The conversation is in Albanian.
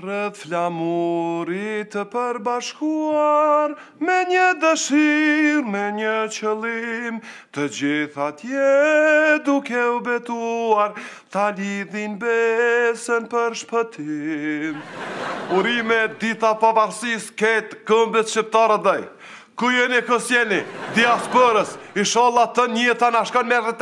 Rëth flamurit të përbashkuar me një dëshir, me një qëlim, të gjithat je duke u betuar, ta lidhin besën për shpëtim. Urime dita pavarësis ketë këmbet shqiptarë dhej, ku jeni kësjeni, diasporës, isholla të njëta nashkan me rëtet.